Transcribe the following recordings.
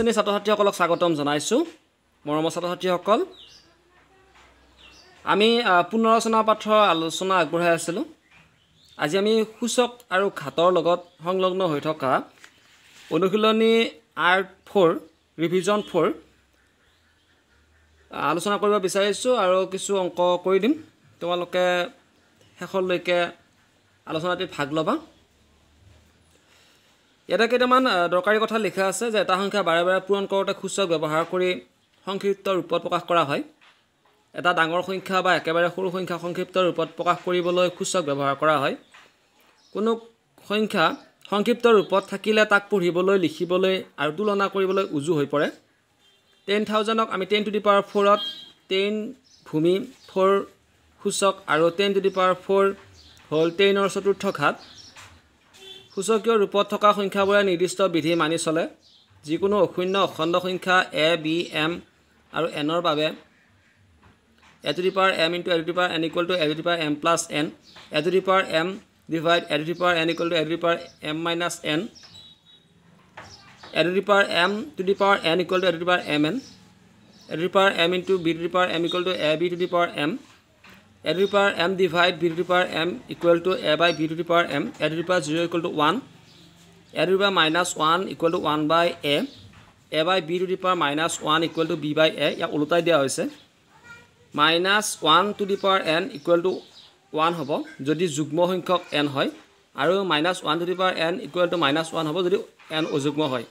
শ্ৰেণীৰ ছাত্ৰ ছাত্ৰীসকলক স্বাগতম জনাইছোঁ মৰমৰ ছাত্ৰ ছাত্ৰীসকল আমি পুনৰচনা পাঠৰ আলোচনা আগবঢ়াই আছিলোঁ আজি আমি সূচক আৰু ঘাটৰ লগত সংলগ্ন হৈ থকা অনুশীলনী আৰ্ট ফ'ৰ ৰিভিজন ফ'ৰ আলোচনা কৰিব বিচাৰিছোঁ আৰু কিছু অংক কৰি দিম তোমালোকে শেষলৈকে আলোচনাটিত ভাগ ল'বা ইয়াতে কেইটামান দৰকাৰী কথা লিখা আছে যে এটা সংখ্যা বাৰে বাৰে পূৰণ কৰোঁতে সূচক ব্যৱহাৰ কৰি সংক্ষিপ্ত ৰূপত প্ৰকাশ কৰা হয় এটা ডাঙৰ সংখ্যা বা একেবাৰে সৰু সংখ্যা সংক্ষিপ্ত ৰূপত প্ৰকাশ কৰিবলৈ সূচক ব্যৱহাৰ কৰা হয় কোনো সংখ্যা সংক্ষিপ্ত ৰূপত থাকিলে তাক পঢ়িবলৈ লিখিবলৈ আৰু তুলনা কৰিবলৈ উজু হৈ পৰে টেন থাউজেণ্ডক আমি টেন টু দি পাৱাৰ ফ'ৰত টেন ভূমি ফ'ৰ সূচক আৰু ten to the power four হ'ল টেনৰ চতুৰ্থ ঘাট সূচকীয় ৰূপত থকা সংখ্যাবোৰে নিৰ্দিষ্ট বিধি মানি চলে যিকোনো অশূন্য অখণ্ড সংখ্যা এ বি এম আৰু এনৰ বাবে A to the power M into A to power N equal to A to the M plus N A to the power M divide A to the power N equal to A to the M minus N A to the M to the power N equal to A to the M N A to the power M into B to the power M equal to A B to the power M A to the power M divide B to the power M equal to A by B to the power M A to the power zero' equal to one A to the power minus one equal to one by A A by B to the power minus one equal to B by A ইয়াক ওলোটাই দিয়া হৈছে minus one to the power N equal to one হ'ব যদি যুগ্ম সংখ্যক N হয় আৰু minus one to the power N equal to minus one হ'ব যদি এন অযুগ্ম হয়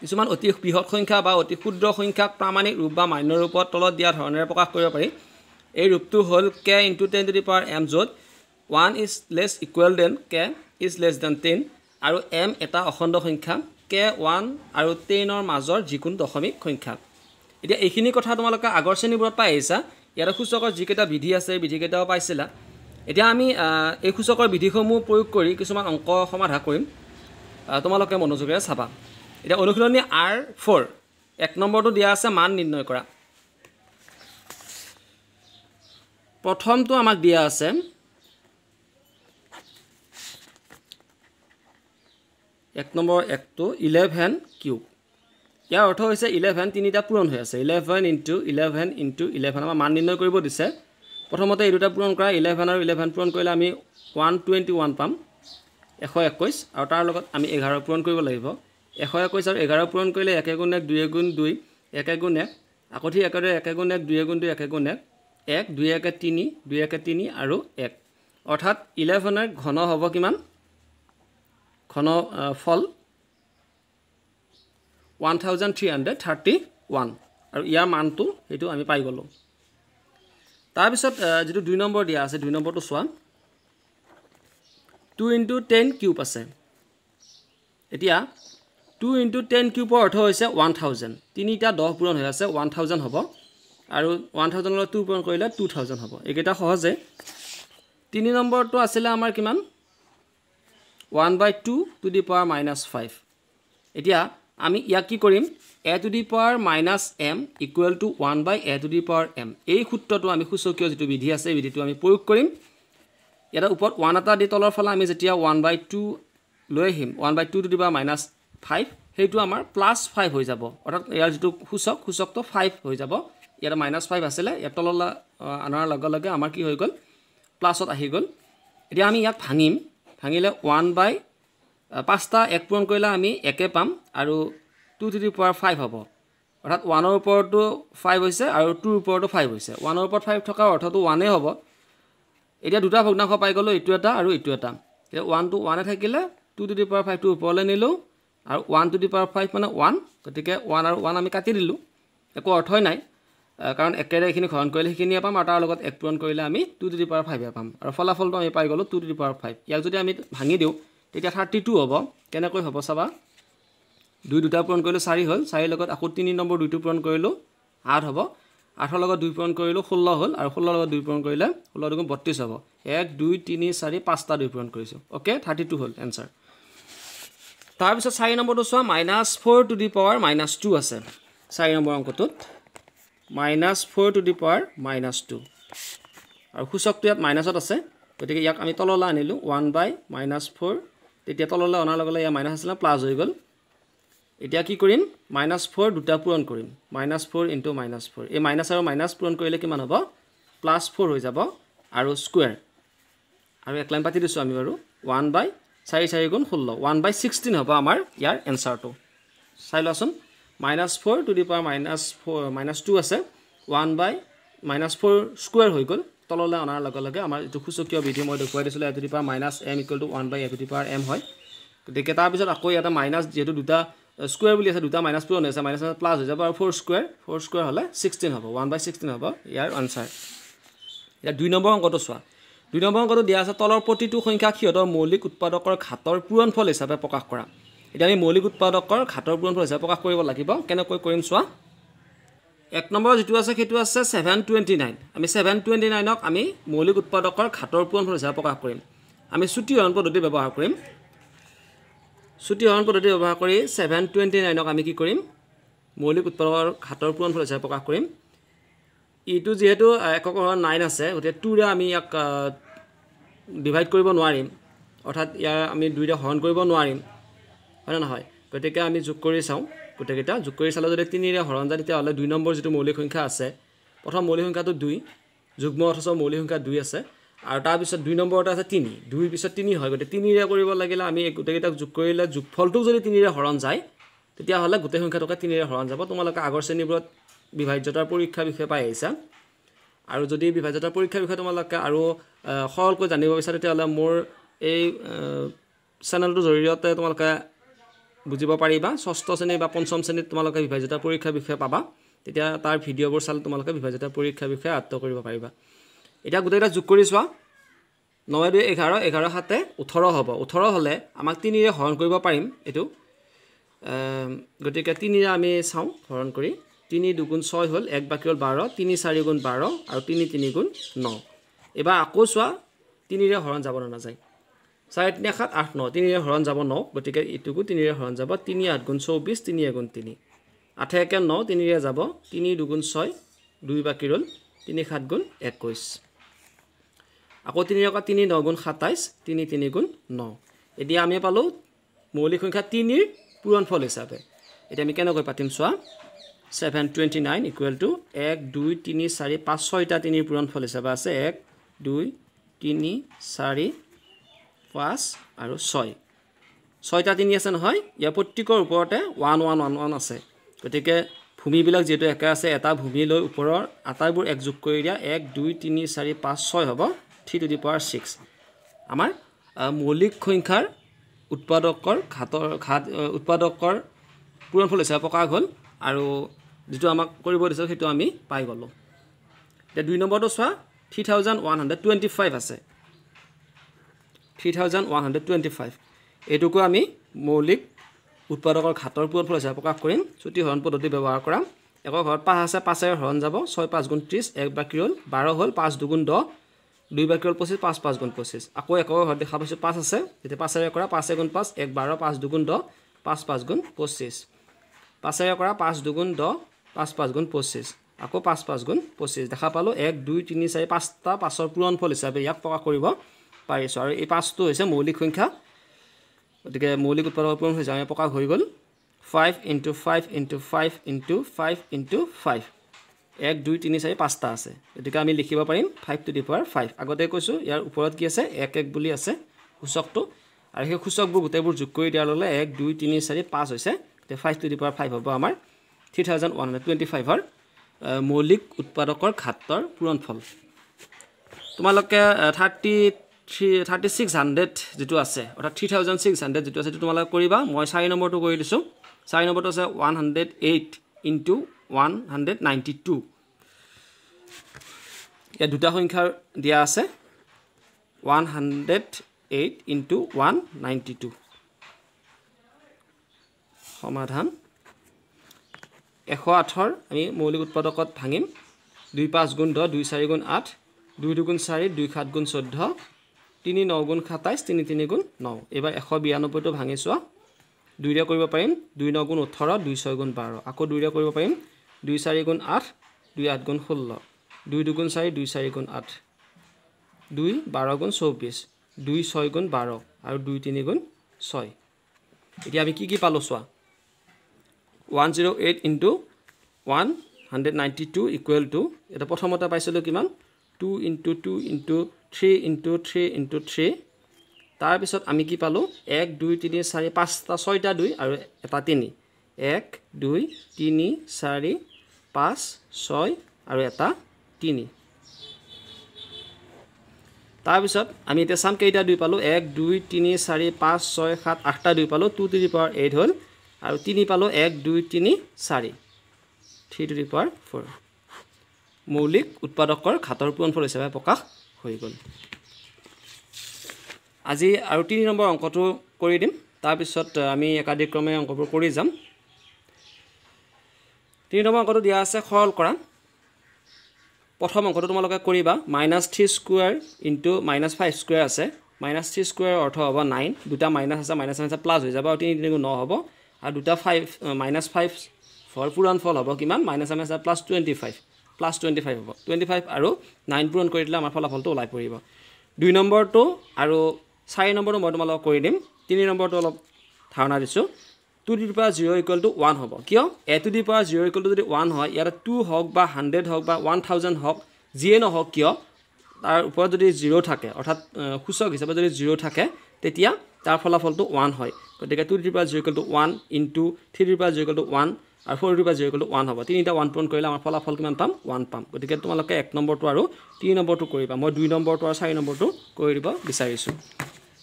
কিছুমান অতি বৃহৎ সংখ্যা বা অতি ক্ষুদ্ৰ সংখ্যাক প্ৰামাণিক ৰূপ বা মান্য ৰূপত তলত দিয়া ধৰণেৰে প্ৰকাশ কৰিব পাৰি এই ৰূপটো হ'ল K into ten to the power M য'ত one is less equal than K is less than ten আৰু এম এটা অখণ্ড সংখ্যা কে ওৱান আৰু টেনৰ মাজৰ যিকোনো দশমিক সংখ্যা এতিয়া এইখিনি কথা তোমালোকে আগৰ শ্ৰেণীবোৰত পাই আহিছা ইয়াতে সূচকৰ যিকেইটা বিধি আছে এই বিধিকেইটাও পাইছিলা এতিয়া আমি এই সূচকৰ বিধিসমূহ প্ৰয়োগ কৰি কিছুমান অংক সমাধা কৰিম তোমালোকে মনোযোগেৰে চাবা এতিয়া অনুশীলনী আৰ ফ'ৰ এক নম্বৰটো দিয়া আছে মান নিৰ্ণয় কৰা প্ৰথমটো আমাক দিয়া আছে এক নম্বৰ একটো ইলেভেন কিউব ইয়াৰ অৰ্থ হৈছে ইলেভেন তিনিটা পূৰণ হৈ আছে eleven into eleven into eleven আমাৰ মান নিৰ্ণয় কৰিব দিছে প্ৰথমতে এই দুটা পূৰণ কৰা ইলেভেন আৰু ইলেভেন পূৰণ কৰিলে আমি ওৱান টুৱেণ্টি ওৱান পাম এশ একৈছ আৰু তাৰ লগত আমি এঘাৰ পূৰণ কৰিব লাগিব এশ একৈছ আৰু এঘাৰ পূৰণ কৰিলে একে গুণ এক দুই এগুণ দুই একে গুণ এক আকৌ ঠিক একেদৰে একে গুণ এক দুই এগুণ দুই একে গুণ এক এক দুই একে তিনি দুই একে তিনি আৰু এক অৰ্থাৎ ইলেভেনৰ ঘন হ'ব কিমান ঘন ফল one thousand three hundred thirty one আৰু ইয়াৰ মানটো সেইটো আমি পাই গ'লোঁ তাৰপিছত যিটো দুই নম্বৰ দিয়া আছে দুই নম্বৰটো চোৱা টু ইণ্টু টেন কিউব আছে এতিয়া টু ইণ্টু টেন কিউবৰ অৰ্থ হৈছে ওৱান থাউজেণ্ড তিনিটা দহ পূৰণ হৈ আছে ওৱান থাউজেণ্ড হ'ব আৰু ওৱান থাউজেণ্ডৰ লগত টু পইণ্ট কৰিলে টু থাউজেণ্ড হ'ব এইকেইটা সহজে তিনি নম্বৰটো আছিলে আমাৰ কিমান one by two to the power minus five এতিয়া আমি ইয়াক কি কৰিম A to the power minus M equal to one by A to the power M এই সূত্ৰটো আমি সূচকীয় যিটো বিধি আছে এই বিধিটো আমি প্ৰয়োগ কৰিম ইয়াতে ওপৰত ওৱান এটা দি তলৰ ফালে আমি যেতিয়া ওৱান বাই টু লৈ আহিম one by two to the power minus five সেইটো আমাৰ প্লাছ ফাইভ হৈ যাব অৰ্থাৎ ইয়াৰ যিটো সূচক সূচকটো ফাইভ হৈ যাব ইয়াত মাইনাছ ফাইভ আছিলে ইয়াত তললৈ অনাৰ লগে লগে আমাৰ কি হৈ গ'ল প্লাছত আহি গ'ল এতিয়া আমি ইয়াক ভাঙিম ভাঙিলে ওৱান বাই পাঁচটা এক পূৰণ কৰিলে আমি একে পাম আৰু two to the power five হ'ব অৰ্থাৎ ওৱানৰ ওপৰতো ফাইভ হৈছে আৰু টুৰ ওপৰতো ফাইভ হৈছে ওৱানৰ ওপৰত ফাইভ থকাৰ অৰ্থটো ওৱানেই হ'ব এতিয়া দুটা ভগ্নাংশ পাই গ'লোঁ এইটো এটা আৰু এইটো এটা এতিয়া ওৱানটো ওৱানে থাকিলে টু টু দি পাৱাৰ ফাইভটো ওপৰলৈ নিলোঁ আৰু one to the power five মানে ওৱান গতিকে ওৱান আৰু ওৱান আমি কাটি দিলোঁ একো অৰ্থই নাই কাৰণ একেৰে এইখিনি ঘৰণ কৰিলে সেইখিনিয়ে পাম আৰু তাৰ লগত এক পূৰণ কৰিলে আমি টু টু দি পাৱাৰ ফাইভে পাম আৰু ফলাফলটো আমি পাই গ'লোঁ two to the power five ইয়াক যদি আমি ভাঙি দিওঁ তেতিয়া থাৰ্টি টু হ'ব কেনেকৈ হ'ব চাবা দুই দুটা পূৰণ কৰিলোঁ চাৰি হ'ল চাৰিৰ লগত আকৌ তিনি নম্বৰ দুইটো পূৰণ কৰিলোঁ আঠ হ'ব আঠৰ লগত দুই পূৰণ কৰিলোঁ ষোল্ল হ'ল আৰু ষোল্লৰ লগত দুই পূৰণ কৰিলে ষোল্ল দুগুণ বত্ৰিছ হ'ব এক দুই তিনি চাৰি পাঁচটা দুই পূৰণ কৰিছোঁ অ'কে থাৰ্টি টু হ'ল এনচাৰ তাৰপিছত চাৰি নম্বৰটো চোৱা minus four to the power minus two আছে চাৰি নম্বৰ অংকটোত minus four to the power minus two আৰু সূচকটো ইয়াত মাইনাছত আছে গতিকে ইয়াক আমি তললৈ আনিলোঁ ওৱান বাই মাইনাছ ফ'ৰ তেতিয়া তললৈ অনাৰ লগে লগে ইয়াৰ মাইনাছ আছিলে প্লাছ হৈ গ'ল এতিয়া কি কৰিম মাইনাছ ফ'ৰ দুটা পূৰণ কৰিম minus four into minus four এই মাইনাছ আৰু মাইনাছ পূৰণ কৰিলে কিমান হ'ব প্লাছ ফ'ৰ হৈ যাব আৰু স্কুৱেৰ আৰু এক লাইন পাতি দিছোঁ আমি বাৰু ওৱান বাই চাৰি চাৰি গুণ ষোল্ল ওৱান বাই ছিক্সটিন হ'ব আমাৰ ইয়াৰ এনচাৰটো চাই লোৱাচোন minus four to the power minus four minus two আছে one by minus four square হৈ গ'ল তললৈ অনাৰ লগে লগে আমাৰ যিটো সূচকীয় বিধি মই দেখুৱাই দিছিলোঁ F to the power minus M equal to one by F to the power M হয় গতিকে তাৰপিছত আকৌ ইয়াতে মাইনাছ যিহেতু দুটা স্কুৱেৰ বুলি আছে দুটা মাইনাছ ফ'ৰ হৈছে মাইনাছ প্লাছ হৈ যাব আৰু ফ'ৰ স্কুৱেৰ ফ'ৰ স্কুৱেৰ হ'লে ছিক্সটিন হ'ব ওৱান বাই ছিক্সটিন হ'ব ইয়াৰ আনচাৰ ইয়াত দুই নম্বৰ অংকটো চোৱা দুই নম্বৰ অংকটো দিয়া আছে তলৰ প্ৰতিটো সংখ্যাক সিহঁতৰ মৌলিক উৎপাদকৰ ঘাটৰ পূৰণফল হিচাপে প্ৰকাশ কৰা এতিয়া আমি মৌলিক উৎপাদকৰ ঘাটৰ পূৰণফল হিচাপে প্ৰকাশ কৰিব লাগিব কেনেকৈ কৰিম চোৱা এক নম্বৰ যিটো আছে সেইটো আছে ছেভেন টুৱেণ্টি নাইন আমি ছেভেন টুৱেণ্টি নাইনক আমি মৌলিক উৎপাদকৰ ঘাটৰ পূৰণফল হিচাপে প্ৰকাশ কৰিম আমি চুটি হৰণ পদ্ধতি ব্যৱহাৰ কৰিম চুটি হৰণ পদ্ধতি ব্যৱহাৰ কৰি ছেভেন টুৱেণ্টি নাইনক আমি কি কৰিম মৌলিক উৎপাদকৰ ঘাটৰ পূৰণ ফল হিচাপে প্ৰকাশ কৰিম ইটো যিহেতু একক নাইন আছে গতিকে টুৰে আমি ইয়াক ডিভাইড কৰিব নোৱাৰিম অৰ্থাৎ ইয়াৰ আমি দুইৰে হৰণ কৰিব নোৱাৰিম হয় নে নহয় গতিকে আমি যোগ কৰি চাওঁ গোটেইকেইটা যোগ কৰি চালে যদি তিনিৰে হৰণ যায় তেতিয়াহ'লে দুই নম্বৰ যিটো মৌলিক সংখ্যা আছে প্ৰথম মৌলিক সংখ্যাটো দুই যুগ্ম অথচ মৌলিক সংখ্যা দুই আছে আৰু তাৰপিছত দুই নম্বৰ এটা আছে তিনি দুইৰ পিছত তিনি হয় গতিকে তিনিৰে কৰিব লাগিলে আমি গোটেইকেইটাক যোগ কৰিলে যোগফলটো যদি তিনিৰে হৰণ যায় তেতিয়াহ'লে গোটেই সংখ্যাটোকে তিনিৰে হৰণ যাব তোমালোকে আগৰ শ্ৰেণীবোৰত বিভাজ্যতাৰ পৰীক্ষাৰ বিষয়ে পাই আহিছা আৰু যদি বিভাজ্যতাৰ পৰীক্ষাৰ বিষয়ে তোমালোকে আৰু সৰলকৈ জানিব বিচাৰা তেতিয়াহ'লে মোৰ এই চেনেলটোৰ জৰিয়তে তোমালোকে বুজিব পাৰিবা ষষ্ঠ শ্ৰেণী বা পঞ্চম শ্ৰেণীত তোমালোকে বিভাজ্যতা পৰীক্ষাৰ বিষয়ে পাবা তেতিয়া তাৰ ভিডিঅ'বোৰ চালে তোমালোকে বিভাজ্যতা পৰীক্ষাৰ বিষয়ে আয়ত্ব কৰিব পাৰিবা এতিয়া গোটেইকেইটা যোগ কৰি চোৱা ন দুই এঘাৰ এঘাৰ সাতে ওঠৰ হ'ব ওঠৰ হ'লে আমাক তিনিৰে হৰণ কৰিব পাৰিম এইটো গতিকে তিনিৰে আমি চাওঁ হৰণ কৰি তিনি দুগুণ ছয় হ'ল এক বাকী হ'ল বাৰ তিনি চাৰি গুণ বাৰ আৰু তিনি তিনি গুণ ন এইবাৰ আকৌ চোৱা তিনিৰে হৰণ যাব নাযায় চাৰে তিনি সাত আঠ ন তিনিৰে হৰণ যাব ন গতিকে ইটোকো তিনিৰে হৰণ যাব তিনি আঠ গুণ চৌব্বিছ তিনি এগুণ তিনি আঠে একে ন তিনিৰে যাব তিনি দুগুণ ছয় দুই বাকী ৰ'ল তিনি সাত গুণ একৈছ আকৌ তিনি অকা তিনি ন গুণ সাতাইছ তিনি তিনি গুণ ন এতিয়া আমি পালোঁ মৌলিক সংখ্যা তিনিৰ পূৰণ ফল হিচাপে এতিয়া আমি কেনেকৈ পাতিম চোৱা seven twenty nine equal to এক দুই তিনি চাৰি পাঁচ ছয়টা তিনিৰ পূৰণ ফল হিচাপে আছে এক দুই তিনি চাৰি পাঁচ আৰু ছয় ছয়টা তিনি আছে নহয় ইয়াৰ প্ৰত্যেকৰ ওপৰতে ওৱান ওৱান ওৱান ওৱান আছে গতিকে ভূমিবিলাক যিহেতু একে আছে এটা ভূমি লৈ ওপৰৰ আটাইবোৰ একযোগ কৰি দিয়া এক দুই তিনি চাৰি পাঁচ ছয় হ'ব three to the power six আমাৰ মৌলিক সংখ্যাৰ উৎপাদকৰ ঘাটৰ ঘাট উৎপাদকৰ পূৰণ ফল হৈছে প্ৰকাশ হ'ল আৰু যিটো আমাক কৰিব দিছিল সেইটো আমি পাই গ'লোঁ এতিয়া দুই নম্বৰটো চোৱা three thousand one hundred twenty five আছে three thousand one hundred twenty five এইটোকো আমি মৌলিক উৎপাদকৰ ঘাটৰ পূৰণ ফল হিচাপে প্ৰকাশ কৰিম চুটি হৰণ পদ্ধতি ব্যৱহাৰ কৰা একৰ ঘৰত পাঁচ আছে পাঁচেৰে হৰণ যাব ছয় পাঁচ গুণ ত্ৰিছ এক বাকী হ'ল বাৰ হ'ল পাঁচ দুগুণ দহ দুই বাকী হ'ল পঁচিছ পাঁচ পাঁচ গুণ পঁচিছ আকৌ একৰ ঘৰত দেখা পাইছোঁ পাঁচ আছে তেতিয়া পাঁচেৰে কৰা পাঁচ এগুণ পাঁচ এক বাৰ পাঁচ দুগুণ দহ পাঁচ পাঁচ গুণ পঁচিছ পাঁচেৰে কৰা পাঁচ দুগুণ দহ পাঁচ পাঁচ গুণ পঁচিছ আকৌ পাঁচ পাঁচ গুণ পঁচিছ দেখা পালোঁ এক দুই তিনি চাৰি পাঁচটা পাঁচৰ পূৰণ ফল হিচাপে ইয়াক প্ৰকাশ কৰিব পাৰিছোঁ আৰু এই পাঁচটো হৈছে মৌলিক সংখ্যা গতিকে মৌলিক উৎপাদক পূৰণ হৈ আমি প্ৰকাশ হৈ গ'ল five into five into five into five into five এক দুই তিনি চাৰি পাঁচটা আছে গতিকে আমি লিখিব পাৰিম five to the power five আগতে কৈছোঁ ইয়াৰ ওপৰত কি আছে এক এক বুলি আছে সূচকটো আৰু সেই সূচকবোৰ গোটেইবোৰ যোগ কৰি দিয়াৰ লগে এক দুই তিনি চাৰি পাঁচ হৈছে গতিকে five to the power five হ'ব আমাৰ three thousand one hundred twenty ফাইভৰ মৌলিক উৎপাদকৰ ঘাটৰ পূৰণ ফল তোমালোকে thirty three thirty six hundred যিটো আছে অৰ্থাৎ থ্ৰী থাউজেণ্ড ছিক্স হাণ্ড্ৰেড যিটো আছে সেইটো তোমালোকে কৰিবা মই চাৰি নম্বৰটো কৰি দিছোঁ চাৰি নম্বৰটো আছে one hundred eight into one hundred ninety two ইয়াত দুটা সংখ্যা দিয়া আছে one hundred eight into one ninety two সমাধান এশ আঠৰ আমি মৌলিক উৎপাদকত ভাঙিম দুই পাঁচ গুণ দহ দুই চাৰি গুণ আঠ দুই দুগুণ চাৰি দুই সাত গুণ চৈধ্য তিনি ন গুণ সাতাইছ তিনি তিনি গুণ ন এইবাৰ এশ বিৰানব্বৈটো ভাঙি চোৱা দুইৰে কৰিব পাৰিম দুই ন গুণ ওঠৰ দুই ছয় গুণ বাৰ আকৌ দুইৰে কৰিব পাৰিম দুই চাৰি গুণ আঠ দুই আঠ গুণ ষোল্ল দুই দুগুণ চাৰি দুই চাৰি গুণ আঠ দুই বাৰ গুণ চৌব্বিছ দুই ছয় গুণ বাৰ আৰু দুই তিনি গুণ ছয় এতিয়া আমি কি কি পালোঁ চোৱা one zero' eight into one hundred ninety two equal to এতিয়া প্ৰথমতে পাইছিলোঁ কিমান two into two into three into three into three তাৰপিছত আমি কি পালোঁ এক দুই তিনি চাৰি পাঁচটা ছয়টা দুই আৰু এটা তিনি এক দুই তিনি চাৰি পাঁচ ছয় আৰু এটা তিনি তাৰপিছত আমি এতিয়া চাম কেইটা দুই পালোঁ এক দুই তিনি চাৰি পাঁচ ছয় সাত আঠটা দুই পালোঁ two to the power eight হ'ল আৰু তিনি পালোঁ এক দুই তিনি চাৰি three to the power four মৌলিক উৎপাদকৰ ঘাটৰ পূৰণফল হিচাপে প্ৰকাশ হৈ গ'ল আজি আৰু তিনি নম্বৰ অংকটো কৰি দিম তাৰপিছত আমি একাধিক্ৰমে অংকবোৰ কৰি যাম তিনি নম্বৰ অংকটো দিয়া আছে সৰল কৰা প্ৰথম অংকটো তোমালোকে কৰিবা minus three square into minus five square আছে মাইনাছ থ্ৰী স্কুৱেৰ অৰ্থ হ'ব নাইন দুটা মাইনাছ আছে মাইনাছ মাইনাছ প্লাছ হৈ যাব আৰু তিনি তিনি ন হ'ব আৰু দুটা ফাইভ মাইনাছ ফাইভ ফল পূৰণ ফল হ'ব কিমান minus minus plus twenty five plus twenty five হ'ব টুৱেণ্টি ফাইভ আৰু নাইন পূৰণ কৰি দিলে আমাৰ ফলাফলটো ওলাই পৰিব দুই নম্বৰটো আৰু চাৰি নম্বৰটো মই তোমালোকক কৰি দিম তিনি নম্বৰটো অলপ ধাৰণা দিছোঁ two the power zero' equal to one হ'ব কিয় এ to the power zero' equal to যদি ওৱান হয় ইয়াতে টু হওক বা হাণ্ড্ৰেড হওক বা ওৱান থাউজেণ্ড হওক যিয়ে নহওক কিয় তাৰ ওপৰত যদি জিৰ' থাকে অৰ্থাৎ সূচক হিচাপে যদি জিৰ' থাকে তেতিয়া তাৰ ফলাফলটো ওৱান হয় গতিকে two the power zero' equal to one in two three the power zero' equal to one R four টুপা zero কৰলো one হ'ব তিনিটা ওৱান পূৰণ কৰিলে আমাৰ ফলাফল কিমান পাম ওৱান পাম গতিকে তোমালোকে এক নম্বৰ আৰ তিন নম্বৰ কৰবা মই দুই নম্বৰটো আৰু চাৰি নম্বৰটো কৰি দিব বিচাৰিছোঁ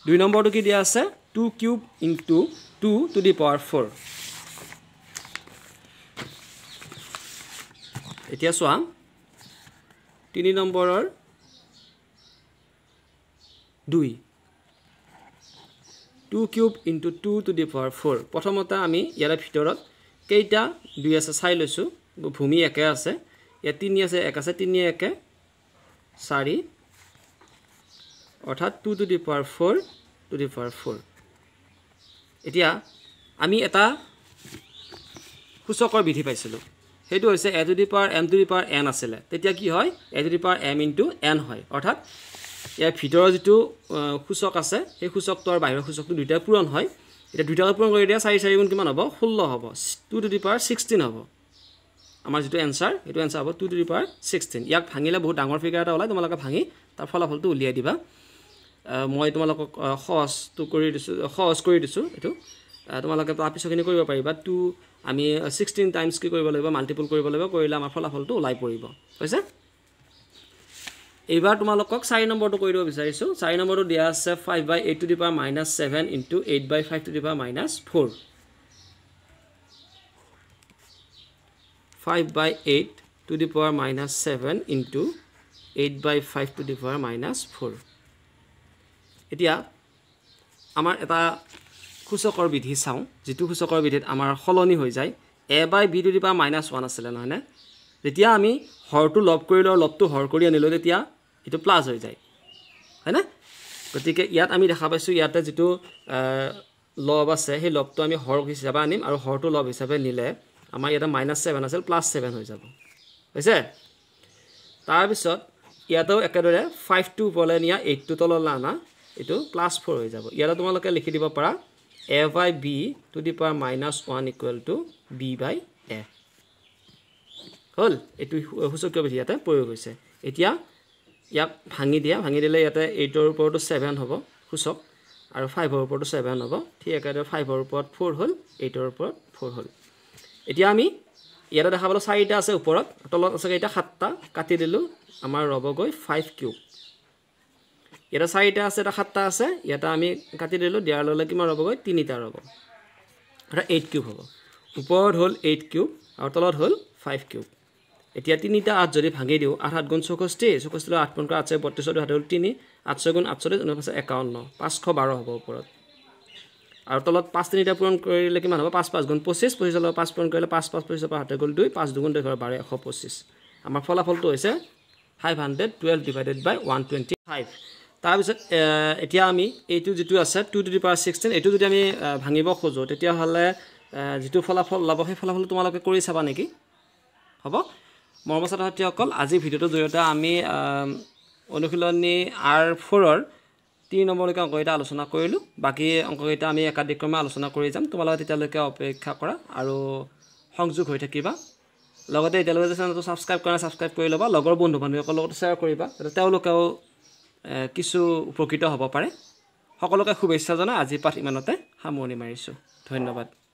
দুই নম্বৰটো কি দিয়া আছে two cube into two to the power four এতিয়া চোৱা তিনি নম্বৰৰ দুই two cube into two to the power four প্ৰথমতে আমি ইয়াৰে ভিতৰত কেইটা দুই আছে চাই লৈছোঁ ভূমি একে আছে ইয়াত তিনি আছে এক আছে তিনি একে চাৰি অৰ্থাৎ two to the power four to the power four এতিয়া আমি এটা সূচকৰ বিধি পাইছিলোঁ সেইটো হৈছে A to the power M to the power N আছিলে তেতিয়া কি হয় A to the power M into N হয় অৰ্থাৎ ইয়াৰ ভিতৰৰ যিটো সূচক আছে সেই সূচকটো আৰু বাহিৰৰ সূচকটো দুয়োটাই পূৰণ হয় এতিয়া দুইটাকে পূৰণ কৰি দিয়া চাৰি চাৰি গুণ কিমান হ'ব ষোল্ল হ'ব two to the power sixteen হ'ব আমাৰ যিটো এনচাৰ সেইটো এনচাৰ হ'ব two to the power sixteen ইয়াক ভাঙিলে বহুত ডাঙৰ ফিগাৰ এটা ওলায় তোমালোকে ভাঙি তাৰ ফলাফলটো উলিয়াই দিবা মই তোমালোকক সহজটো কৰি দিছোঁ সহজ কৰি দিছোঁ এইটো তোমালোকে তাৰপিছৰখিনি কৰিব পাৰিবা টু আমি ছিক্সটিন টাইমছ কি কৰিব লাগিব মাল্টিপুল কৰিব লাগিব কৰিলে আমাৰ ফলাফলটো ওলাই পৰিব হৈছে এইবাৰ তোমালোকক চাৰি নম্বৰটো কৰি দিব বিচাৰিছোঁ চাৰি নম্বৰটো দিয়া আছে five by eight to the power minus seven into eight by five to the power minus four five by eight to the power minus seven into eight by five to the power minus four এতিয়া আমাৰ এটা সূচকৰ বিধি চাওঁ যিটো সূচকৰ বিধিত আমাৰ সলনি হৈ যায় a by B to the power minus one আছিলে নহয়নে যেতিয়া আমি হৰটো লভ কৰি লওঁ লভটো হৰ কৰি আনিলোঁ তেতিয়া এইটো প্লাছ হৈ যায় হয়নে গতিকে ইয়াত আমি দেখা পাইছোঁ ইয়াতে যিটো লব আছে সেই লভটো আমি হৰ হিচাপে আনিম আৰু হৰটো লব হিচাপে নিলে আমাৰ ইয়াতে মাইনাছ ছেভেন আছিল প্লাছ ছেভেন হৈ যাব হৈছে তাৰপিছত ইয়াতেও একেদৰে ফাইভ টু ওপৰলৈ নিয়া এইটটো তললৈ আনা এইটো প্লাছ ফ'ৰ হৈ যাব ইয়াতে তোমালোকে লিখি দিব পাৰা a by B to the power minus one equal to B by a হ'ল এইটো সূচকীয় বিধি ইয়াতে প্ৰয়োগ হৈছে এতিয়া ইয়াত ভাঙি দিয়া ভাঙি দিলে ইয়াতে এইটৰ ওপৰতো ছেভেন হ'ব সূচক আৰু ফাইভৰ ওপৰতো ছেভেন হ'ব ঠিক একেদৰে ফাইভৰ ওপৰত ফ'ৰ হ'ল এইটৰ ওপৰত ফ'ৰ হ'ল এতিয়া আমি ইয়াতে দেখা পালোঁ চাৰিটা আছে ওপৰত তলত আছে এতিয়া সাতটা কাটি দিলোঁ আমাৰ ৰ'বগৈ ফাইভ কিউব ইয়াতে চাৰিটা আছে এটা সাতটা আছে ইয়াতে আমি কাটি দিলোঁ দিয়াৰ লগে লগে কিমান ৰ'বগৈ তিনিটা ৰ'ব এটা এইট কিউব হ'ব ওপৰত হ'ল এইট কিউব আৰু তলত হ'ল ফাইভ কিউব এতিয়া তিনিটা আঠ যদি ভাঙি দিওঁ আঠ সাত গুণ চৌষষ্ঠি চৌষষ্ঠি আঠ পোন্ধৰ আঠ ছয় বত্ৰিছ সাত হ'ল তিনি আঠ ছয় গুণ আঠচল্লিছ ঊনপাছ একাৱন্ন পাঁচশ বাৰ হ'ব ওপৰত আৰু তলত পাঁচ তিনিটা পূৰণ কৰিলে কিমান হ'ব পাঁচ পাঁচ গুণ পঁচিছ পঁচিছ হ'লে পাঁচ পূৰণ কৰিলে পাঁচ পাঁচ পঁচিছৰ পৰা হাতে গ'ল দুই পাঁচ দুগুণ দুই ঘৰ বাৰ এশ পঁচিছ আমাৰ ফলাফলটো হৈছে five hundred twelve divided by one twenty five তাৰপিছত এতিয়া আমি এইটো যিটো আছে two to the power sixteen এইটো যদি আমি ভাঙিব খোজোঁ তেতিয়াহ'লে যিটো ফলাফল ল'ব সেই ফলাফলটো তোমালোকে কৰি চাবা নেকি হ'ব মৰম ছাত্ৰ ছাত্ৰীসকল আজি ভিডিঅ'টোৰ জৰিয়তে আমি অনুশীলনী আৰ ফ'ৰৰ তিনি নম্বৰলৈকে অংককেইটা আলোচনা কৰিলোঁ বাকী অংককেইটা আমি একাধিক্ৰমে আলোচনা কৰি যাম তোমালোকে তেতিয়ালৈকে অপেক্ষা কৰা আৰু সংযোগ হৈ থাকিবা লগতে এতিয়ালৈকে চেনেলটো ছাবস্ক্ৰাইব কৰা ছাবস্ক্ৰাইব কৰি ল'বা লগৰ বন্ধু বান্ধৱীসকলৰ লগতো শ্বেয়াৰ কৰিবা যাতে তেওঁলোকেও কিছু উপকৃত হ'ব পাৰে সকলোকে শুভেচ্ছা জনাই আজিৰ পাঠ ইমানতে সামৰণি মাৰিছোঁ ধন্যবাদ